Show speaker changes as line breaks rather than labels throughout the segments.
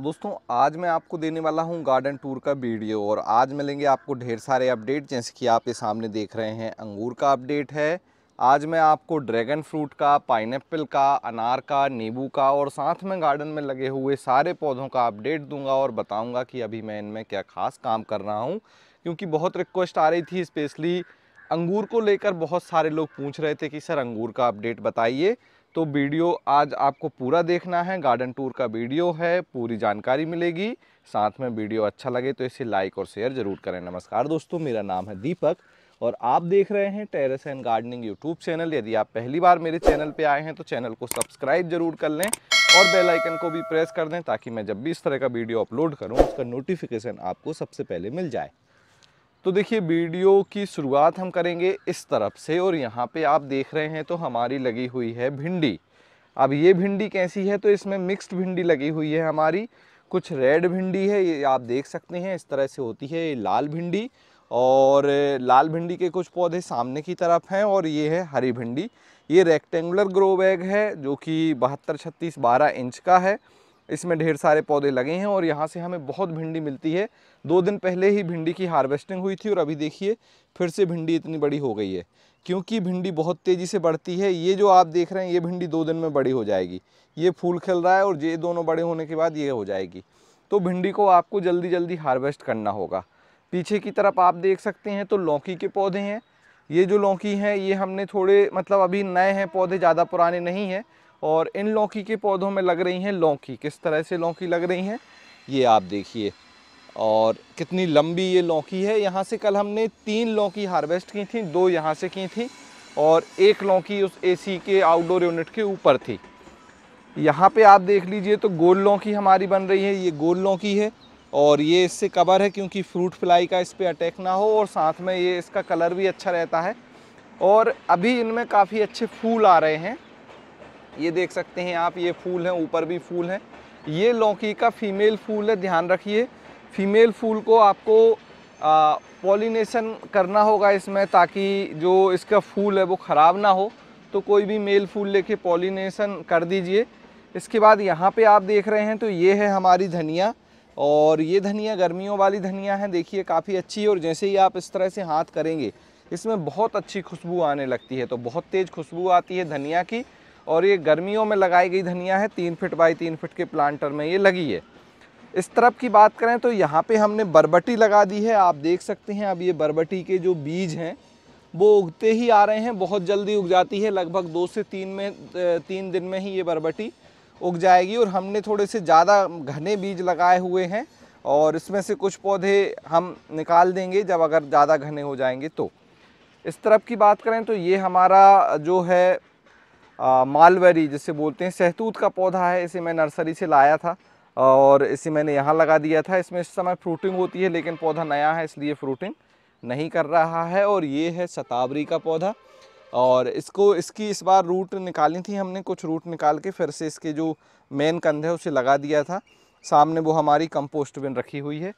दोस्तों आज मैं आपको देने वाला हूं गार्डन टूर का वीडियो और आज मिलेंगे आपको ढेर सारे अपडेट जैसे कि आप ये सामने देख रहे हैं अंगूर का अपडेट है आज मैं आपको ड्रैगन फ्रूट का पाइन का अनार का नींबू का और साथ में गार्डन में लगे हुए सारे पौधों का अपडेट दूंगा और बताऊंगा कि अभी मैं इनमें क्या खास काम कर रहा हूँ क्योंकि बहुत रिक्वेस्ट आ रही थी स्पेशली अंगूर को लेकर बहुत सारे लोग पूछ रहे थे कि सर अंगूर का अपडेट बताइए तो वीडियो आज आपको पूरा देखना है गार्डन टूर का वीडियो है पूरी जानकारी मिलेगी साथ में वीडियो अच्छा लगे तो इसे लाइक और शेयर ज़रूर करें नमस्कार दोस्तों मेरा नाम है दीपक और आप देख रहे हैं terrace and gardening YouTube channel यदि आप पहली बार मेरे चैनल पर आए हैं तो चैनल को सब्सक्राइब जरूर कर लें और बेल आइकन को भी प्रेस कर दें ताकि मैं जब भी इस तरह का वीडियो अपलोड करूं उसका नोटिफिकेशन आपको सबसे पहले मिल जाए तो देखिए वीडियो की शुरुआत हम करेंगे इस तरफ से और यहाँ पे आप देख रहे हैं तो हमारी लगी हुई है भिंडी अब ये भिंडी कैसी है तो इसमें मिक्स्ड भिंडी लगी हुई है हमारी कुछ रेड भिंडी है ये आप देख सकते हैं इस तरह से होती है ये लाल भिंडी और लाल भिंडी के कुछ पौधे सामने की तरफ हैं और ये है हरी भिंडी ये रेक्टेंगुलर ग्रो बैग है जो कि बहत्तर छत्तीस बारह इंच का है इसमें ढेर सारे पौधे लगे हैं और यहाँ से हमें बहुत भिंडी मिलती है दो दिन पहले ही भिंडी की हार्वेस्टिंग हुई थी और अभी देखिए फिर से भिंडी इतनी बड़ी हो गई है क्योंकि भिंडी बहुत तेज़ी से बढ़ती है ये जो आप देख रहे हैं ये भिंडी दो दिन में बड़ी हो जाएगी ये फूल खिल रहा है और ये दोनों बड़े होने के बाद ये हो जाएगी तो भिंडी को आपको जल्दी जल्दी हार्वेस्ट करना होगा पीछे की तरफ आप देख सकते हैं तो लौकी के पौधे हैं ये जो लौकी हैं ये हमने थोड़े मतलब अभी नए हैं पौधे ज़्यादा पुराने नहीं हैं और इन लौकी के पौधों में लग रही हैं लौकी किस तरह से लौकी लग रही हैं ये आप देखिए और कितनी लंबी ये लौकी है यहाँ से कल हमने तीन लौकी हार्वेस्ट की थी दो यहाँ से की थी और एक लौकी उस एसी के आउटडोर यूनिट के ऊपर थी यहाँ पे आप देख लीजिए तो गोल लौकी हमारी बन रही है ये गोल लौकी है और ये इससे कवर है क्योंकि फ्रूट फ्लाई का इस पर अटैक ना हो और साथ में ये इसका कलर भी अच्छा रहता है और अभी इनमें काफ़ी अच्छे फूल आ रहे हैं ये देख सकते हैं आप ये फूल हैं ऊपर भी फूल हैं ये लौकी का फीमेल फूल है ध्यान रखिए फीमेल फूल को आपको पॉलिनेशन करना होगा इसमें ताकि जो इसका फूल है वो ख़राब ना हो तो कोई भी मेल फूल लेके पॉलिनेशन कर दीजिए इसके बाद यहाँ पे आप देख रहे हैं तो ये है हमारी धनिया और ये धनिया गर्मियों वाली धनिया है देखिए काफ़ी अच्छी है और जैसे ही आप इस तरह से हाथ करेंगे इसमें बहुत अच्छी खुशबू आने लगती है तो बहुत तेज़ खुशबू आती है धनिया की और ये गर्मियों में लगाई गई धनिया है तीन फिट बाई तीन फिट के प्लांटर में ये लगी है इस तरफ की बात करें तो यहाँ पे हमने बरबटी लगा दी है आप देख सकते हैं अब ये बरबटी के जो बीज हैं वो उगते ही आ रहे हैं बहुत जल्दी उग जाती है लगभग दो से तीन में तीन दिन में ही ये बरबटी उग जाएगी और हमने थोड़े से ज़्यादा घने बीज लगाए हुए हैं और इसमें से कुछ पौधे हम निकाल देंगे जब अगर ज़्यादा घने हो जाएंगे तो इस तरफ की बात करें तो ये हमारा जो है मालवेरी जिसे बोलते हैं सहतूत का पौधा है इसे मैं नर्सरी से लाया था और इसे मैंने यहाँ लगा दिया था इसमें इस समय फ्रूटिंग होती है लेकिन पौधा नया है इसलिए फ्रूटिंग नहीं कर रहा है और ये है सतावरी का पौधा और इसको इसकी इस बार रूट निकाली थी हमने कुछ रूट निकाल के फिर से इसके जो मेन कंध है उसे लगा दिया था सामने वो हमारी कंपोस्ट बिन रखी हुई है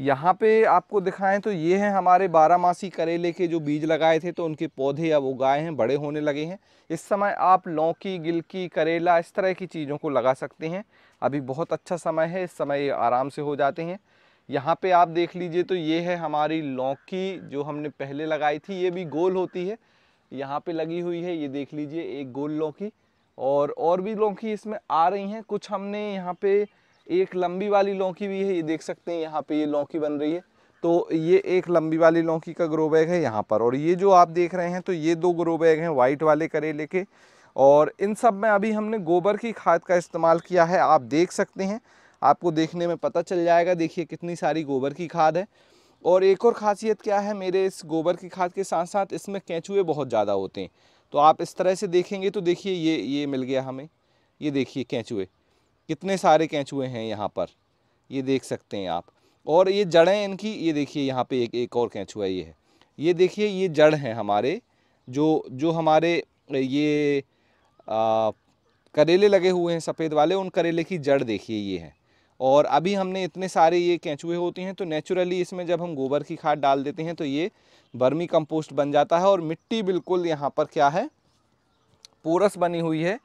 यहाँ पे आपको दिखाएं तो ये हैं हमारे बारहमासी करेले के जो बीज लगाए थे तो उनके पौधे अब उगाए हैं बड़े होने लगे हैं इस समय आप लौकी गिलकी करेला इस तरह की चीज़ों को लगा सकते हैं अभी बहुत अच्छा समय है इस समय ये आराम से हो जाते हैं यहाँ पे आप देख लीजिए तो ये है हमारी लौकी जो हमने पहले लगाई थी ये भी गोल होती है यहाँ पर लगी हुई है ये देख लीजिए एक गोल लौकी और और भी लौकी इसमें आ रही हैं कुछ हमने यहाँ पर एक लंबी वाली लौकी भी है ये देख सकते हैं यहाँ पे ये लौकी बन रही है तो ये एक लंबी वाली लौकी का ग्रो बैग है यहाँ पर और ये जो आप देख रहे हैं तो ये दो ग्रो बैग हैं वाइट वाले करेले के और इन सब में अभी हमने गोबर की खाद का इस्तेमाल किया है आप देख सकते हैं आपको देखने में पता चल जाएगा देखिए कितनी सारी गोबर की खाद है और एक और खासियत क्या है मेरे इस गोबर की खाद के साथ साथ इसमें कैचुए बहुत ज़्यादा होते हैं तो आप इस तरह से देखेंगे तो देखिए ये ये मिल गया हमें ये देखिए कैचुए कितने सारे केंचुए हैं यहाँ पर ये देख सकते हैं आप और ये जड़ें इनकी ये देखिए यहाँ पे एक एक और कैचुआ ये है ये देखिए ये जड़ हैं हमारे जो जो हमारे ये आ, करेले लगे हुए हैं सफ़ेद वाले उन करेले की जड़ देखिए ये है और अभी हमने इतने सारे ये कैचुए होते हैं तो नेचुरली इसमें जब हम गोबर की खाद डाल देते हैं तो ये बर्मी कंपोस्ट बन जाता है और मिट्टी बिल्कुल यहाँ पर क्या है पोरस बनी हुई है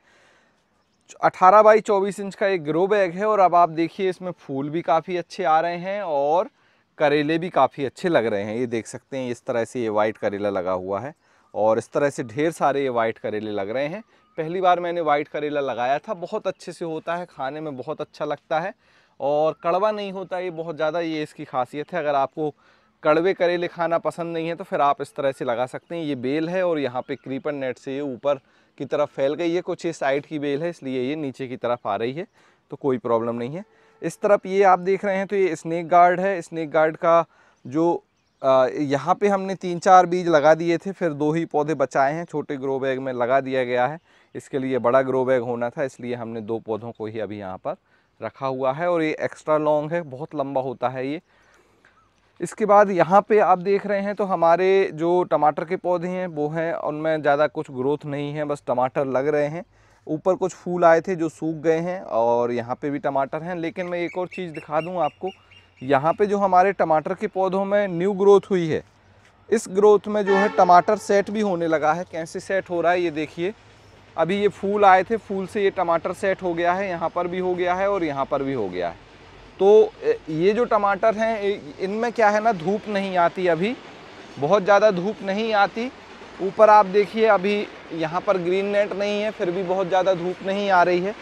18 बाई 24 इंच का एक ग्रो बैग है और अब आप देखिए इसमें फूल भी काफ़ी अच्छे आ रहे हैं और करेले भी काफ़ी अच्छे लग रहे हैं ये देख सकते हैं इस तरह से ये वाइट करेला लगा हुआ है और इस तरह से ढेर सारे ये वाइट करेले लग रहे हैं पहली बार मैंने वाइट करेला लगाया था बहुत अच्छे से होता है खाने में बहुत अच्छा लगता है और कड़वा नहीं होता ये बहुत ज़्यादा ये इसकी खासियत है अगर आपको कड़वे करेले खाना पसंद नहीं है तो फिर आप इस तरह से लगा सकते हैं ये बेल है और यहाँ पे क्रीपर नेट से ये ऊपर की तरफ फैल गई है कुछ ये साइड की बेल है इसलिए ये नीचे की तरफ आ रही है तो कोई प्रॉब्लम नहीं है इस तरफ ये आप देख रहे हैं तो ये स्नैक गार्ड है स्नैक गार्ड का जो यहाँ पे हमने तीन चार बीज लगा दिए थे फिर दो ही पौधे बचाए हैं छोटे ग्रो बैग में लगा दिया गया है इसके लिए बड़ा ग्रो बैग होना था इसलिए हमने दो पौधों को ही अभी यहाँ पर रखा हुआ है और ये एक्स्ट्रा लॉन्ग है बहुत लंबा होता है ये इसके बाद यहाँ पे आप देख रहे हैं तो हमारे जो टमाटर के पौधे हैं वो हैं उनमें ज़्यादा कुछ ग्रोथ नहीं है बस टमाटर लग रहे हैं ऊपर कुछ फूल आए थे जो सूख गए हैं और यहाँ पे भी टमाटर हैं लेकिन मैं एक और चीज़ दिखा दूँ आपको यहाँ पे जो हमारे टमाटर के पौधों में न्यू ग्रोथ हुई है इस ग्रोथ में जो है टमाटर सेट भी होने लगा है कैसे सेट हो रहा है ये देखिए अभी ये फूल आए थे फूल से ये टमाटर सेट हो गया है यहाँ पर भी हो गया है और यहाँ पर भी हो गया है तो ये जो टमाटर हैं इनमें क्या है ना धूप नहीं आती अभी बहुत ज़्यादा धूप नहीं आती ऊपर आप देखिए अभी यहाँ पर ग्रीन नेट नहीं है फिर भी बहुत ज़्यादा धूप नहीं आ रही है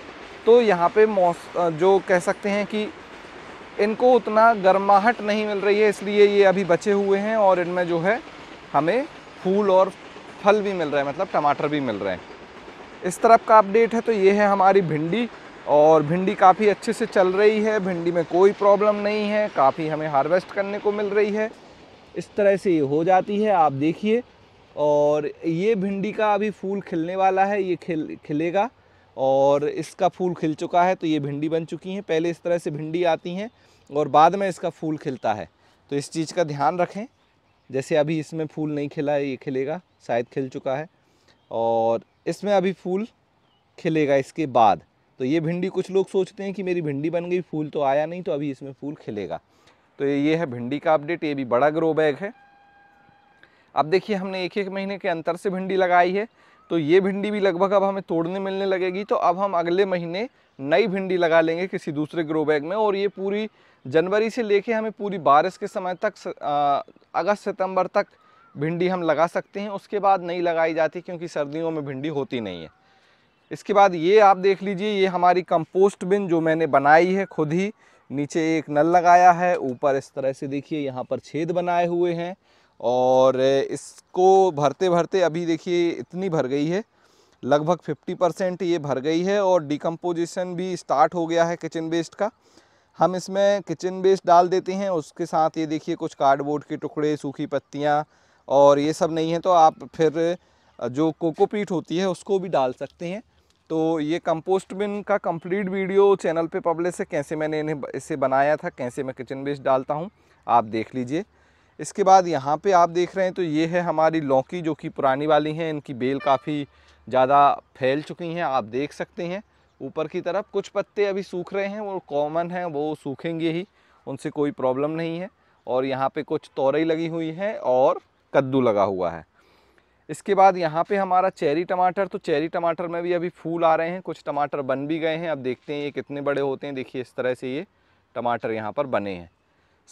तो यहाँ पे मौस जो कह सकते हैं कि इनको उतना गर्माहट नहीं मिल रही है इसलिए ये अभी बचे हुए हैं और इनमें जो है हमें फूल और फल भी मिल रहे हैं मतलब टमाटर भी मिल रहे हैं इस तरफ का अपडेट है तो ये है हमारी भिंडी और भिंडी काफ़ी अच्छे से चल रही है भिंडी में कोई प्रॉब्लम नहीं है काफ़ी हमें हार्वेस्ट करने को मिल रही है इस तरह से ये हो जाती है आप देखिए और ये भिंडी का अभी फूल खिलने वाला है ये खिल खिलेगा और इसका फूल खिल चुका है तो ये भिंडी बन चुकी हैं पहले इस तरह से भिंडी आती हैं और बाद में इसका फूल खिलता है तो इस चीज़ का ध्यान रखें जैसे अभी इसमें फूल नहीं खिला है ये खिलेगा शायद खिल चुका है और इसमें अभी फूल खिलेगा इसके बाद तो ये भिंडी कुछ लोग सोचते हैं कि मेरी भिंडी बन गई फूल तो आया नहीं तो अभी इसमें फूल खिलेगा तो ये है भिंडी का अपडेट ये भी बड़ा ग्रो बैग है अब देखिए हमने एक एक महीने के अंतर से भिंडी लगाई है तो ये भिंडी भी लगभग अब हमें तोड़ने मिलने लगेगी तो अब हम अगले महीने नई भिंडी लगा लेंगे किसी दूसरे ग्रो बैग में और ये पूरी जनवरी से लेके हमें पूरी बारिश के समय तक अगस्त सितंबर तक भिंडी हम लगा सकते हैं उसके बाद नहीं लगाई जाती क्योंकि सर्दियों में भिंडी होती नहीं है इसके बाद ये आप देख लीजिए ये हमारी कंपोस्ट बिन जो मैंने बनाई है खुद ही नीचे एक नल लगाया है ऊपर इस तरह से देखिए यहाँ पर छेद बनाए हुए हैं और इसको भरते भरते अभी देखिए इतनी भर गई है लगभग 50 परसेंट ये भर गई है और डिकम्पोजिशन भी स्टार्ट हो गया है किचन वेस्ट का हम इसमें किचन वेस्ट डाल देते हैं उसके साथ ये देखिए कुछ कार्डबोर्ड के टुकड़े सूखी पत्तियाँ और ये सब नहीं है तो आप फिर जो कोकोपीट होती है उसको भी डाल सकते हैं तो ये कंपोस्ट बिन का कंप्लीट वीडियो चैनल पे पब्लिश है कैसे मैंने इन्हें इसे बनाया था कैसे मैं किचन वेस्ट डालता हूँ आप देख लीजिए इसके बाद यहाँ पे आप देख रहे हैं तो ये है हमारी लौकी जो कि पुरानी वाली हैं इनकी बेल काफ़ी ज़्यादा फैल चुकी हैं आप देख सकते हैं ऊपर की तरफ कुछ पत्ते अभी सूख रहे हैं वो कॉमन हैं वो सूखेंगे ही उनसे कोई प्रॉब्लम नहीं है और यहाँ पर कुछ तोरई लगी हुई है और कद्दू लगा हुआ है इसके बाद यहाँ पे हमारा चेरी टमाटर तो चेरी टमाटर में भी अभी फूल आ रहे हैं कुछ टमाटर बन भी गए हैं अब देखते हैं ये कितने बड़े होते हैं देखिए इस तरह से ये टमाटर यहाँ पर बने हैं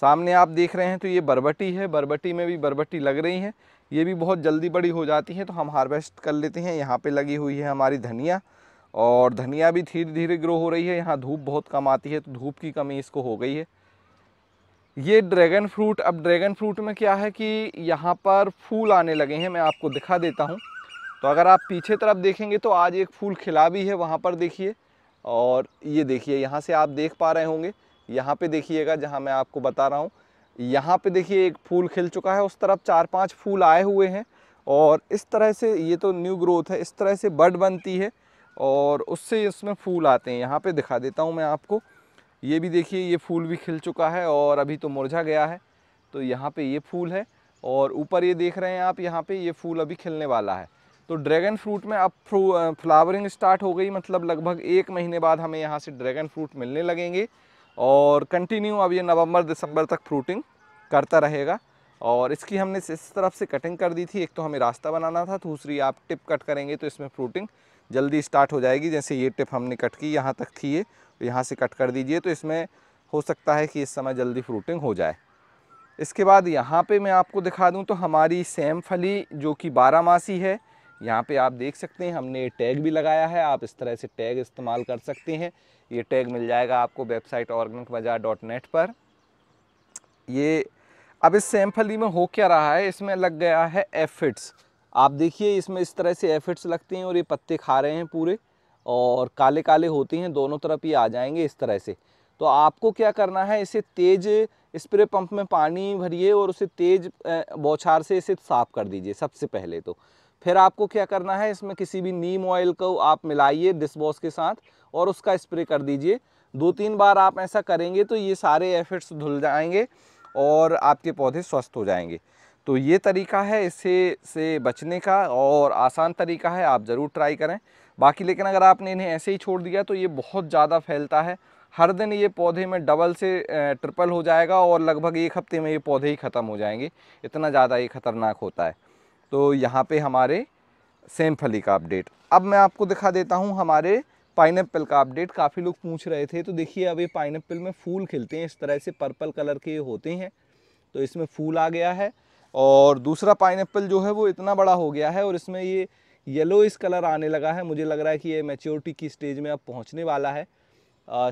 सामने आप देख रहे हैं तो ये बरबटी है बरबटी में भी बरबटी लग रही है ये भी बहुत जल्दी बड़ी हो जाती है तो हम हार्वेस्ट कर लेते हैं यहाँ पर लगी हुई है हमारी धनिया और धनिया भी धीरे धीरे ग्रो हो रही है यहाँ धूप बहुत कम आती है तो धूप की कमी इसको हो गई है ये ड्रैगन फ्रूट अब ड्रैगन फ्रूट में क्या है कि यहाँ पर फूल आने लगे हैं मैं आपको दिखा देता हूँ तो अगर आप पीछे तरफ देखेंगे तो आज एक फूल खिला भी है वहाँ पर देखिए और ये देखिए यहाँ से आप देख पा रहे होंगे यहाँ पे देखिएगा जहाँ मैं आपको बता रहा हूँ यहाँ पे देखिए एक फूल खिल चुका है उस तरफ चार पांच फूल आए हुए हैं और इस तरह से ये तो न्यू ग्रोथ है इस तरह से बड बनती है और उससे इसमें फूल आते हैं यहाँ पर दिखा देता हूँ मैं आपको ये भी देखिए ये फूल भी खिल चुका है और अभी तो मुरझा गया है तो यहाँ पे ये फूल है और ऊपर ये देख रहे हैं आप यहाँ पे ये फूल अभी खिलने वाला है तो ड्रैगन फ्रूट में अब फ्लावरिंग स्टार्ट हो गई मतलब लगभग एक महीने बाद हमें यहाँ से ड्रैगन फ्रूट मिलने लगेंगे और कंटिन्यू अब ये नवंबर दिसंबर तक फ्रूटिंग करता रहेगा और इसकी हमने इस तरफ से कटिंग कर दी थी एक तो हमें रास्ता बनाना था दूसरी आप टिप कट करेंगे तो इसमें फ्रूटिंग जल्दी स्टार्ट हो जाएगी जैसे ये टिप हमने कट की यहाँ तक थी ये यहाँ से कट कर दीजिए तो इसमें हो सकता है कि इस समय जल्दी फ्रूटिंग हो जाए इसके बाद यहाँ पे मैं आपको दिखा दूँ तो हमारी सेम फली जो कि बारह मासी है यहाँ पे आप देख सकते हैं हमने टैग भी लगाया है आप इस तरह से टैग इस्तेमाल कर सकते हैं ये टैग मिल जाएगा आपको website organic Bazaar dot net पर ये अब इस सेम फली में हो क्या रहा है इसमें लग गया है एफिड्स आप देखिए इसमें इस तरह से एफिड्स लगते हैं और ये पत्ते खा रहे हैं पूरे और काले काले होती हैं दोनों तरफ ये आ जाएंगे इस तरह से तो आपको क्या करना है इसे तेज़ स्प्रे पंप में पानी भरिए और उसे तेज़ बौछार से इसे साफ़ कर दीजिए सबसे पहले तो फिर आपको क्या करना है इसमें किसी भी नीम ऑयल को आप मिलाइए डिशवॉश के साथ और उसका स्प्रे कर दीजिए दो तीन बार आप ऐसा करेंगे तो ये सारे एफर्ट्स धुल जाएंगे और आपके पौधे स्वस्थ हो जाएंगे तो ये तरीका है इससे से बचने का और आसान तरीका है आप ज़रूर ट्राई करें बाकी लेकिन अगर आपने इन्हें ऐसे ही छोड़ दिया तो ये बहुत ज़्यादा फैलता है हर दिन ये पौधे में डबल से ट्रिपल हो जाएगा और लगभग एक हफ्ते में ये पौधे ही ख़त्म हो जाएंगे इतना ज़्यादा ये ख़तरनाक होता है तो यहाँ पे हमारे सेम फली का अपडेट अब मैं आपको दिखा देता हूँ हमारे पाइन का अपडेट काफ़ी लोग पूछ रहे थे तो देखिए अब ये पाइन में फूल खिलते हैं इस तरह से पर्पल कलर के होते हैं तो इसमें फूल आ गया है और दूसरा पाइन जो है वो इतना बड़ा हो गया है और इसमें ये येलो इस कलर आने लगा है मुझे लग रहा है कि ये मेच्योरिटी की स्टेज में अब पहुंचने वाला है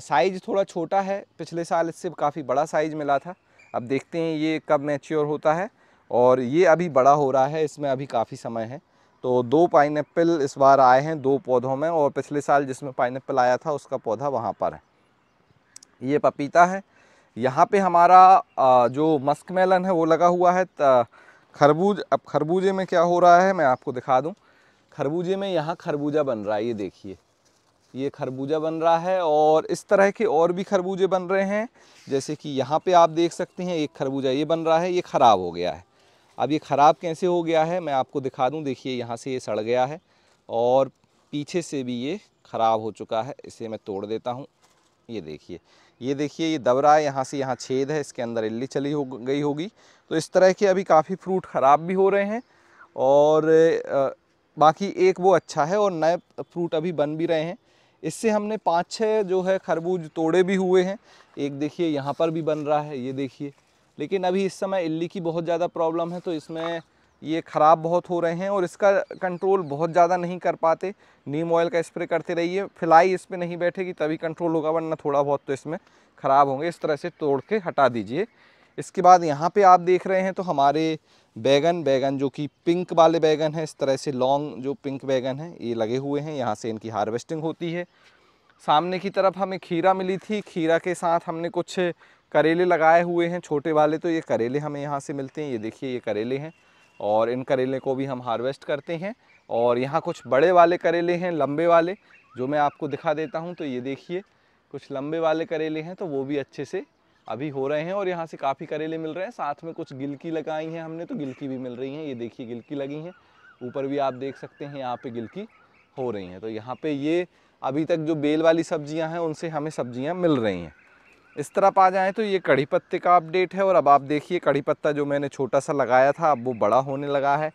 साइज़ थोड़ा छोटा है पिछले साल इससे काफ़ी बड़ा साइज़ मिला था अब देखते हैं ये कब मैच्योर होता है और ये अभी बड़ा हो रहा है इसमें अभी काफ़ी समय है तो दो पाइन इस बार आए हैं दो पौधों में और पिछले साल जिसमें पाइन आया था उसका पौधा वहाँ पर है ये पपीता है यहाँ पे हमारा जो मस्क मेलन है वो लगा हुआ है खरबूज अब खरबूजे में क्या हो रहा है मैं आपको दिखा दूँ खरबूजे में यहाँ खरबूजा बन रहा है ये देखिए ये खरबूजा बन रहा है और इस तरह के और भी खरबूजे बन रहे हैं जैसे कि यहाँ पे आप देख सकते हैं एक खरबूजा ये बन रहा है ये ख़राब हो गया है अब ये ख़राब कैसे हो गया है मैं आपको दिखा दूँ देखिए यहाँ से ये सड़ गया है और पीछे से भी ये ख़राब हो चुका है इसे मैं तोड़ देता हूँ ये देखिए ये देखिए ये दब रहा है यहाँ से यहाँ छेद है इसके अंदर इल्ली चली हो गई होगी तो इस तरह के अभी काफ़ी फ्रूट ख़राब भी हो रहे हैं और बाकी एक वो अच्छा है और नए फ्रूट अभी बन भी रहे हैं इससे हमने पाँच छः जो है खरबूज तोड़े भी हुए हैं एक देखिए यहाँ पर भी बन रहा है ये देखिए लेकिन अभी इस समय इल्ली की बहुत ज़्यादा प्रॉब्लम है तो इसमें ये ख़राब बहुत हो रहे हैं और इसका कंट्रोल बहुत ज़्यादा नहीं कर पाते नीम ऑयल का स्प्रे करते रहिए फिलाई इस पर नहीं बैठेगी तभी कंट्रोल होगा वरना थोड़ा बहुत तो इसमें ख़राब होंगे इस तरह से तोड़ के हटा दीजिए इसके बाद यहाँ पे आप देख रहे हैं तो हमारे बैगन बैगन जो कि पिंक वाले बैगन है इस तरह से लॉन्ग जो पिंक बैगन है ये लगे हुए हैं यहाँ से इनकी हार्वेस्टिंग होती है सामने की तरफ हमें खीरा मिली थी खीरा के साथ हमने कुछ करेले लगाए हुए हैं छोटे वाले तो ये करेले हमें यहाँ से मिलते हैं ये देखिए ये करेले हैं और इन करेले को भी हम हार्वेस्ट करते हैं और यहाँ कुछ बड़े वाले करेले हैं लंबे वाले जो मैं आपको दिखा देता हूँ तो ये देखिए कुछ लंबे वाले करेले हैं तो वो भी अच्छे से अभी हो रहे हैं और यहाँ से काफ़ी करेले मिल रहे हैं साथ में कुछ गिलकी लगाई हैं हमने तो गिलकी भी मिल रही हैं ये देखिए गिलकी लगी हैं ऊपर भी आप देख सकते हैं यहाँ पे गिलकी हो रही हैं तो यहाँ पे ये अभी तक जो बेल वाली सब्जियां हैं उनसे हमें सब्जियां मिल रही हैं इस तरफ आ जाएँ तो ये कड़ी पत्ते का अपडेट है और अब आप देखिए कड़ी पत्ता जो मैंने छोटा सा लगाया था अब वो बड़ा होने लगा है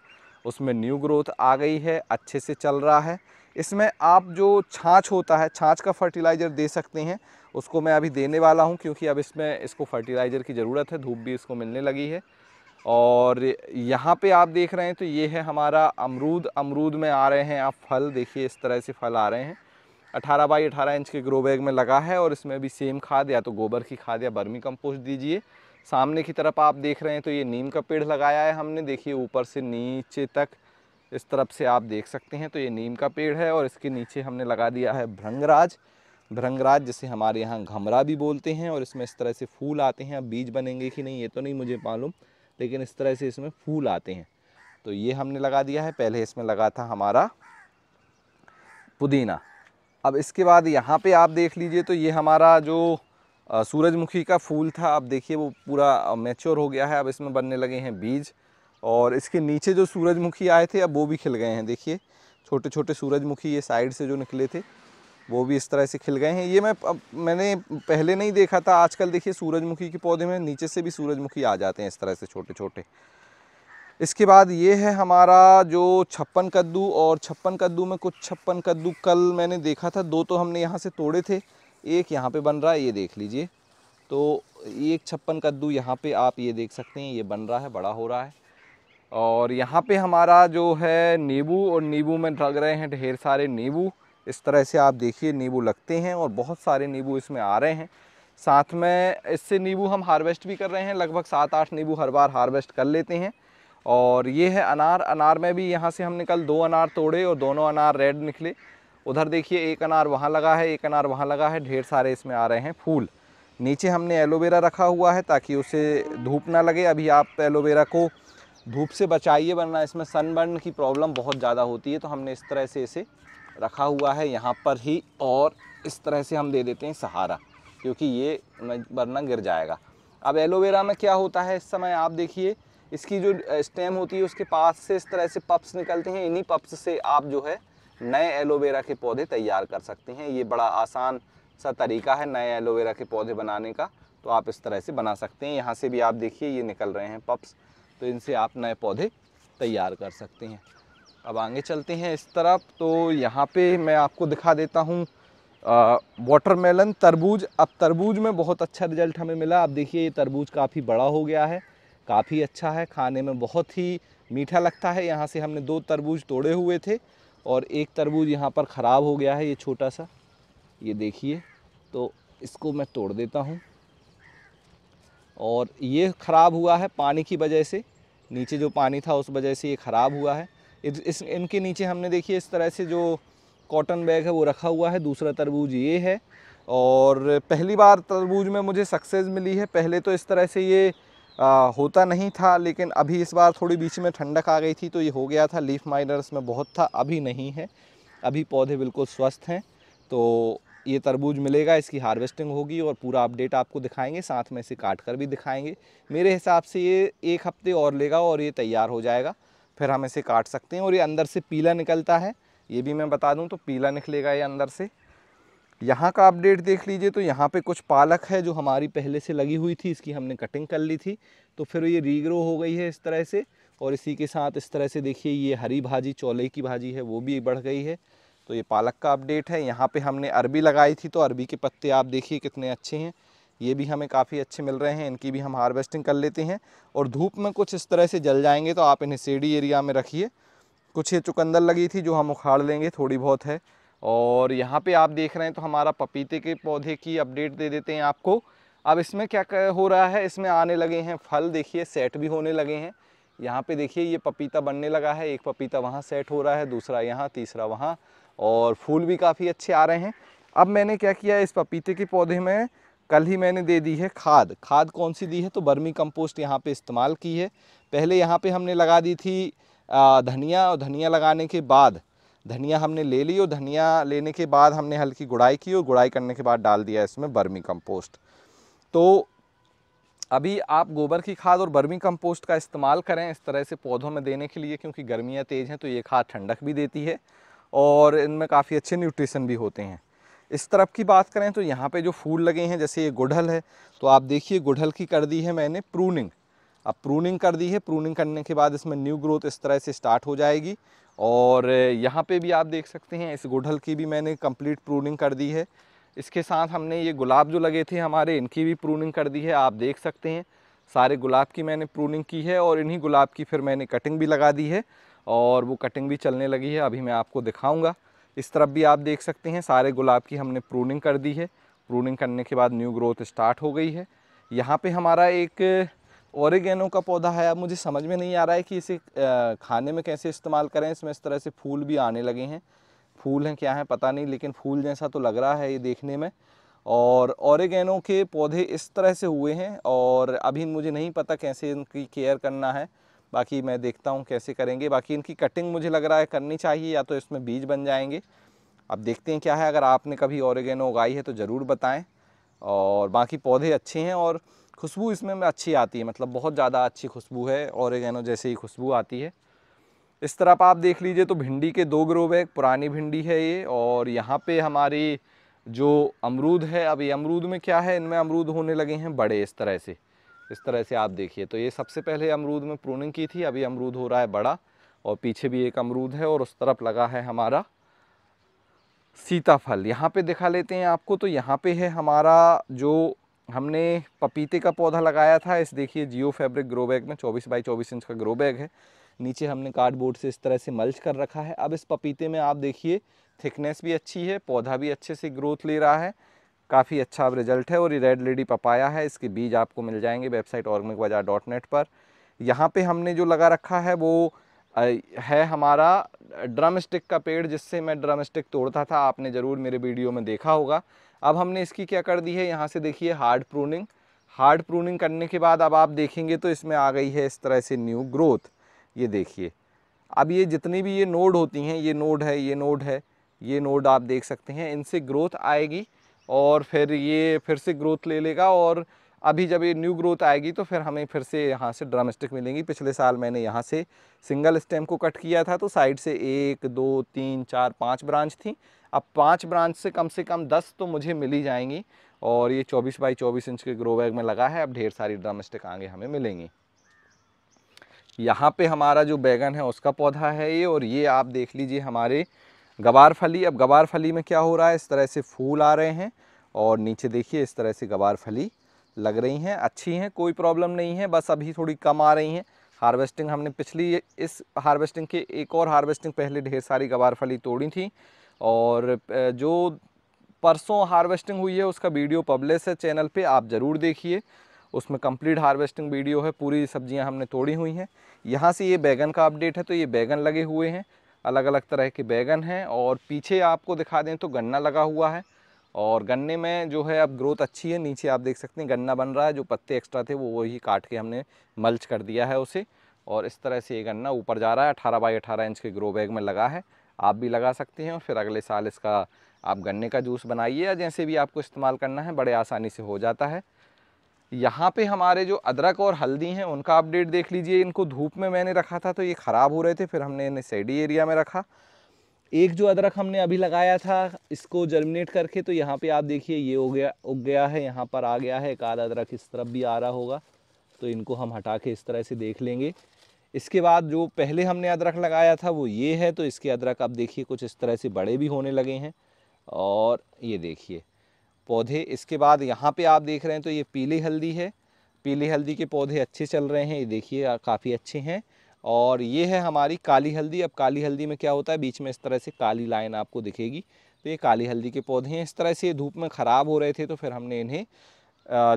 उसमें न्यू ग्रोथ आ गई है अच्छे से चल रहा है इसमें आप जो छाछ होता है छाछ का फर्टिलाइज़र दे सकते हैं उसको मैं अभी देने वाला हूँ क्योंकि अब इसमें इसको फर्टिलाइज़र की ज़रूरत है धूप भी इसको मिलने लगी है और यहाँ पे आप देख रहे हैं तो ये है हमारा अमरूद अमरूद में आ रहे हैं आप फल देखिए इस तरह से फल आ रहे हैं 18 बाई 18 इंच के ग्रो बैग में लगा है और इसमें भी सेम खाद या तो गोबर की खाद या बर्मी कंपोस्ट दीजिए सामने की तरफ आप देख रहे हैं तो ये नीम का पेड़ लगाया है हमने देखिए ऊपर से नीचे तक इस तरफ से आप देख सकते हैं तो ये नीम का पेड़ है और इसके नीचे हमने लगा दिया है भ्रंगराज भृंगराज जिसे हमारे यहाँ घमरा भी बोलते हैं और इसमें इस तरह से फूल आते हैं अब बीज बनेंगे कि नहीं ये तो नहीं मुझे मालूम लेकिन इस तरह से इसमें फूल आते हैं तो ये हमने लगा दिया है पहले इसमें लगा था हमारा पुदीना अब इसके बाद यहाँ पे आप देख लीजिए तो ये हमारा जो सूरजमुखी का फूल था अब देखिए वो पूरा मैच्योर हो गया है अब इसमें बनने लगे हैं बीज और इसके नीचे जो सूरजमुखी आए थे अब वो भी खिल गए हैं देखिए छोटे छोटे सूरजमुखी ये साइड से जो निकले थे वो भी इस तरह से खिल गए हैं ये मैं अब मैंने पहले नहीं देखा था आजकल देखिए सूरजमुखी के पौधे में नीचे से भी सूरजमुखी आ जाते हैं इस तरह से छोटे छोटे इसके बाद ये है हमारा जो छप्पन कद्दू और छप्पन कद्दू में कुछ छप्पन कद्दू कल मैंने देखा था दो तो हमने यहाँ से तोड़े थे एक यहाँ पे बन रहा है ये देख लीजिए तो एक छप्पन कद्दू यहाँ पे आप ये देख सकते हैं ये बन रहा है बड़ा हो रहा है और यहाँ पे हमारा जो है नींबू और नींबू में लग रहे हैं ढेर सारे नींबू इस तरह से आप देखिए नींबू लगते हैं और बहुत सारे नींबू इसमें आ रहे हैं साथ में इससे नींबू हम हार्वेस्ट भी कर रहे हैं लगभग सात आठ नींबू हर बार हार्वेस्ट कर लेते हैं और ये है अनार अनार में भी यहाँ से हमने कल दो अनार तोड़े और दोनों अनार रेड निकले उधर देखिए एक अनार वहाँ लगा है एक अनार वहाँ लगा है ढेर सारे इसमें आ रहे हैं फूल नीचे हमने एलोवेरा रखा हुआ है ताकि उसे धूप ना लगे अभी आप एलोवेरा को धूप से बचाइए वरना इसमें सनबर्न की प्रॉब्लम बहुत ज़्यादा होती है तो हमने इस तरह से इसे रखा हुआ है यहाँ पर ही और इस तरह से हम दे देते हैं सहारा क्योंकि ये वरना गिर जाएगा अब एलोवेरा में क्या होता है इस समय आप देखिए इसकी जो स्टेम होती है उसके पास से इस तरह से पप्स निकलते हैं इन्हीं पप्स से आप जो है नए एलोवेरा के पौधे तैयार कर सकते हैं ये बड़ा आसान सा तरीका है नए एलोवेरा के पौधे बनाने का तो आप इस तरह से बना सकते हैं यहाँ से भी आप देखिए ये निकल रहे हैं पप्स तो इनसे आप नए पौधे तैयार कर सकते हैं अब आगे चलते हैं इस तरफ तो यहाँ पे मैं आपको दिखा देता हूँ वाटरमेलन तरबूज अब तरबूज में बहुत अच्छा रिजल्ट हमें मिला आप देखिए ये तरबूज काफ़ी बड़ा हो गया है काफ़ी अच्छा है खाने में बहुत ही मीठा लगता है यहाँ से हमने दो तरबूज तोड़े हुए थे और एक तरबूज यहाँ पर ख़राब हो गया है ये छोटा सा ये देखिए तो इसको मैं तोड़ देता हूँ और ये ख़राब हुआ है पानी की वजह से नीचे जो पानी था उस वजह से ये ख़राब हुआ है इस इनके नीचे हमने देखिए इस तरह से जो कॉटन बैग है वो रखा हुआ है दूसरा तरबूज ये है और पहली बार तरबूज में मुझे सक्सेस मिली है पहले तो इस तरह से ये आ, होता नहीं था लेकिन अभी इस बार थोड़ी बीच में ठंडक आ गई थी तो ये हो गया था लीफ माइनर्स में बहुत था अभी नहीं है अभी पौधे बिल्कुल स्वस्थ हैं तो ये तरबूज मिलेगा इसकी हार्वेस्टिंग होगी और पूरा अपडेट आपको दिखाएंगे साथ में इसे काट कर भी दिखाएंगे मेरे हिसाब से ये एक हफ्ते और लेगा और ये तैयार हो जाएगा फिर हम इसे काट सकते हैं और ये अंदर से पीला निकलता है ये भी मैं बता दूं तो पीला निकलेगा ये अंदर से यहाँ का अपडेट देख लीजिए तो यहाँ पे कुछ पालक है जो हमारी पहले से लगी हुई थी इसकी हमने कटिंग कर ली थी तो फिर ये रीग्रो हो गई है इस तरह से और इसी के साथ इस तरह से देखिए ये हरी भाजी चौले की भाजी है वो भी बढ़ गई है तो ये पालक का अपडेट है यहाँ पे हमने अरबी लगाई थी तो अरबी के पत्ते आप देखिए कितने अच्छे हैं ये भी हमें काफ़ी अच्छे मिल रहे हैं इनकी भी हम हार्वेस्टिंग कर लेते हैं और धूप में कुछ इस तरह से जल जाएंगे तो आप इन्हें सेडी एरिया में रखिए कुछ ये चुकंदर लगी थी जो हम उखाड़ लेंगे थोड़ी बहुत है और यहाँ पे आप देख रहे हैं तो हमारा पपीते के पौधे की अपडेट दे देते हैं आपको अब इसमें क्या हो रहा है इसमें आने लगे हैं फल देखिए सेट भी होने लगे हैं यहाँ पर देखिए ये पपीता बनने लगा है एक पपीता वहाँ सेट हो रहा है दूसरा यहाँ तीसरा वहाँ और फूल भी काफ़ी अच्छे आ रहे हैं अब मैंने क्या किया इस पपीते के पौधे में कल ही मैंने दे दी है खाद खाद कौन सी दी है तो बर्मी कंपोस्ट यहाँ पे इस्तेमाल की है पहले यहाँ पे हमने लगा दी थी धनिया और धनिया लगाने के बाद धनिया हमने ले ली और धनिया लेने के बाद हमने हल्की गुड़ाई की और गुड़ाई करने के बाद डाल दिया इसमें बर्मी कम्पोस्ट तो अभी आप गोबर की खाद और बर्मी कंपोस्ट का इस्तेमाल करें इस तरह से पौधों में देने के लिए क्योंकि गर्मियाँ तेज़ हैं तो ये खाद ठंडक भी देती है और इनमें काफ़ी अच्छे न्यूट्रिशन भी होते हैं इस तरफ की बात करें तो यहाँ पे जो फूल लगे हैं जैसे ये गुढ़ल है तो आप देखिए गुढ़ल की कर दी है मैंने प्रूनिंग अब प्रूनिंग कर दी है प्रूनिंग करने के बाद इसमें न्यू ग्रोथ इस तरह से स्टार्ट हो जाएगी और यहाँ पे भी आप देख सकते हैं इस गुढ़ल की भी मैंने कंप्लीट प्रूनिंग कर दी है इसके साथ हमने ये गुलाब जो लगे थे हमारे इनकी भी प्रूनिंग कर दी है आप देख सकते हैं सारे गुलाब की मैंने प्रूनिंग की है और इन्हीं गुलाब की फिर मैंने कटिंग भी लगा दी है और वो कटिंग भी चलने लगी है अभी मैं आपको दिखाऊँगा इस तरफ भी आप देख सकते हैं सारे गुलाब की हमने प्रूनिंग कर दी है प्रूनिंग करने के बाद न्यू ग्रोथ स्टार्ट हो गई है यहाँ पे हमारा एक औरगेनो का पौधा है अब मुझे समझ में नहीं आ रहा है कि इसे खाने में कैसे इस्तेमाल करें इसमें इस तरह से फूल भी आने लगे हैं फूल हैं क्या हैं पता नहीं लेकिन फूल जैसा तो लग रहा है ये देखने में और औरगेनो के पौधे इस तरह से हुए हैं और अभी मुझे नहीं पता कैसे इनकी केयर करना है बाकी मैं देखता हूँ कैसे करेंगे बाकी इनकी कटिंग मुझे लग रहा है करनी चाहिए या तो इसमें बीज बन जाएंगे अब देखते हैं क्या है अगर आपने कभी औरगेनो उगाई है तो ज़रूर बताएं और बाकी पौधे अच्छे हैं और खुशबू इसमें अच्छी आती है मतलब बहुत ज़्यादा अच्छी खुशबू है औरगेनो जैसे ही खुशबू आती है इस तरफ आप देख लीजिए तो भिंडी के दो ग्रो बैग पुरानी भिंडी है ये और यहाँ पे हमारी जो अमरूद है अब ये अमरूद में क्या है इनमें अमरूद होने लगे हैं बड़े इस तरह से इस तरह से आप देखिए तो ये सबसे पहले अमरूद में प्रूनिंग की थी अभी अमरूद हो रहा है बड़ा और पीछे भी एक अमरूद है और उस तरफ लगा है हमारा सीताफल यहाँ पे दिखा लेते हैं आपको तो यहाँ पे है हमारा जो हमने पपीते का पौधा लगाया था इस देखिए जियो फैब्रिक ग्रो बैग में 24 बाई 24 इंच का ग्रो बैग है नीचे हमने कार्डबोर्ड से इस तरह से मल्च कर रखा है अब इस पपीते में आप देखिए थिकनेस भी अच्छी है पौधा भी अच्छे से ग्रोथ ले रहा है काफ़ी अच्छा अब रिजल्ट है और ये रेड लेडी पपाया है इसके बीज आपको मिल जाएंगे website organic Bazaar dot net पर यहाँ पे हमने जो लगा रखा है वो है हमारा ड्रम स्टिक का पेड़ जिससे मैं ड्रम स्टिक तोड़ता था आपने ज़रूर मेरे वीडियो में देखा होगा अब हमने इसकी क्या कर दी है यहाँ से देखिए हार्ड प्रूनिंग हार्ड प्रूनिंग करने के बाद अब आप देखेंगे तो इसमें आ गई है इस तरह से न्यू ग्रोथ ये देखिए अब ये जितनी भी ये नोड होती हैं ये नोड है ये नोड है ये नोड आप देख सकते हैं इनसे ग्रोथ आएगी और फिर ये फिर से ग्रोथ ले लेगा और अभी जब ये न्यू ग्रोथ आएगी तो फिर हमें फिर से यहाँ से ड्रम स्टिक मिलेंगी पिछले साल मैंने यहाँ से सिंगल स्टेम को कट किया था तो साइड से एक दो तीन चार पाँच ब्रांच थी अब पाँच ब्रांच से कम से कम दस तो मुझे मिली जाएंगी और ये चौबीस बाई चौबीस इंच के ग्रो बैग में लगा है अब ढेर सारी ड्रम स्टिक आगे हमें मिलेंगी यहाँ पे हमारा जो बैगन है उसका पौधा है ये और ये आप देख लीजिए हमारे गवार फली अब गवार फली में क्या हो रहा है इस तरह से फूल आ रहे हैं और नीचे देखिए इस तरह से गवार फली लग रही हैं अच्छी हैं कोई प्रॉब्लम नहीं है बस अभी थोड़ी कम आ रही हैं हार्वेस्टिंग हमने पिछली इस हार्वेस्टिंग के एक और हार्वेस्टिंग पहले ढेर सारी गवार फली तोड़ी थी और जो परसों हार्वेस्टिंग हुई है उसका वीडियो पब्लिश है चैनल पे आप ज़रूर देखिए उसमें कंप्लीट हार्वेस्टिंग वीडियो है पूरी सब्जियां हमने तोड़ी हुई हैं यहाँ से ये बैगन का अपडेट है तो ये बैगन लगे हुए हैं अलग अलग तरह के बैगन हैं और पीछे आपको दिखा दें तो गन्ना लगा हुआ है और गन्ने में जो है अब ग्रोथ अच्छी है नीचे आप देख सकते हैं गन्ना बन रहा है जो पत्ते एक्स्ट्रा थे वो वही काट के हमने मल्च कर दिया है उसे और इस तरह से ये गन्ना ऊपर जा रहा है अठारह बाई अठारह इंच के ग्रो बैग में लगा है आप भी लगा सकते हैं और फिर अगले साल इसका आप गन्ने का जूस बनाइए या जैसे भी आपको इस्तेमाल करना है बड़े आसानी से हो जाता है यहाँ पे हमारे जो अदरक और हल्दी हैं उनका अपडेट देख लीजिए इनको धूप में मैंने रखा था तो ये ख़राब हो रहे थे फिर हमने इन्हें सैडी एरिया में रखा एक जो अदरक हमने अभी लगाया था इसको जर्मिनेट करके तो यहाँ पे आप देखिए ये हो गया उग गया है यहाँ पर आ गया है एक आधा अदरक इस तरफ भी आ रहा होगा तो इनको हम हटा के इस तरह से देख लेंगे इसके बाद जो पहले हमने अदरक लगाया था वो ये है तो इसके अदरक आप देखिए कुछ इस तरह से बड़े भी होने लगे हैं और ये देखिए पौधे इसके बाद यहाँ पे आप देख रहे हैं तो ये पीली हल्दी है पीली हल्दी के पौधे अच्छे चल रहे हैं ये देखिए काफ़ी अच्छे हैं और ये है हमारी काली हल्दी अब काली हल्दी में क्या होता है बीच में इस तरह से काली लाइन आपको दिखेगी तो ये काली हल्दी के पौधे हैं इस तरह से ये धूप में ख़राब हो रहे थे तो फिर हमने इन्हें